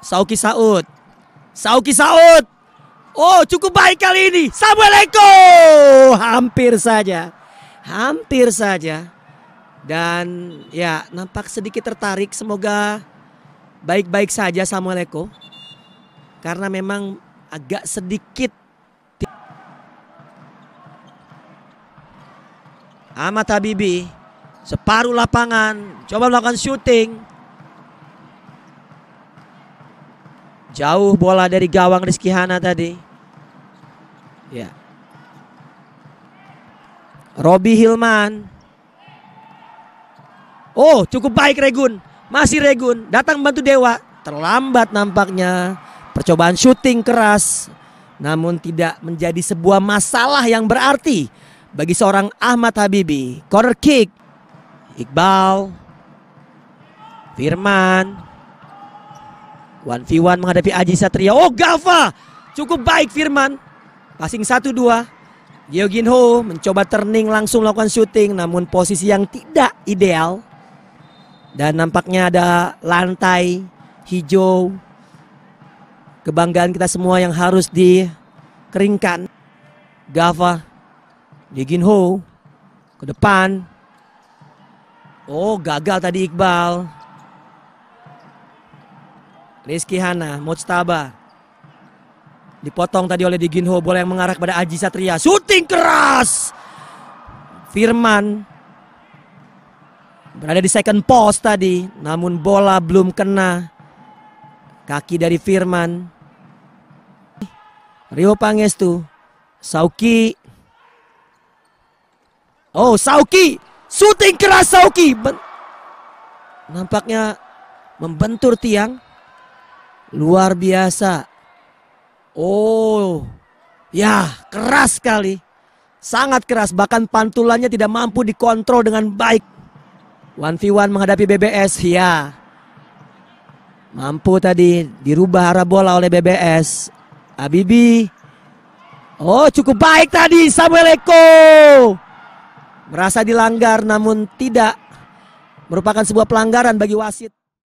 Sauki Saud. Sauki Saud. Oh, cukup baik kali ini. Samuel Eko. Hampir saja. Hampir saja. Dan ya, nampak sedikit tertarik. Semoga baik-baik saja Samuel Eko. Karena memang agak sedikit Ahmad Habibi separuh lapangan coba melakukan syuting Jauh bola dari gawang Rizky Hana tadi. Ya. Robi Hilman. Oh, cukup baik Regun. Masih Regun, datang bantu Dewa. Terlambat nampaknya. Percobaan syuting keras namun tidak menjadi sebuah masalah yang berarti bagi seorang Ahmad Habibi. Corner kick. Iqbal. Firman. One v one menghadapi Aji Satria. Oh Gava cukup baik Firman. Passing 1-2. Geogin Ho mencoba turning langsung melakukan shooting namun posisi yang tidak ideal. Dan nampaknya ada lantai hijau. Kebanggaan kita semua yang harus dikeringkan. Gava Geogin Ho ke depan. Oh gagal tadi Iqbal. Rizky Hana, Mujtaba. Dipotong tadi oleh Diginho, bola yang mengarah kepada Aji Satria. Shooting keras. Firman berada di second post tadi, namun bola belum kena kaki dari Firman. Rio Pangestu, Sauki. Oh, Sauki. Shooting keras Sauki. Ben Nampaknya membentur tiang. Luar biasa. Oh, ya keras sekali. Sangat keras, bahkan pantulannya tidak mampu dikontrol dengan baik. One v one menghadapi BBS, ya. Mampu tadi dirubah arah bola oleh BBS. Abibi. Oh, cukup baik tadi Samuel Eko. Merasa dilanggar namun tidak merupakan sebuah pelanggaran bagi wasit.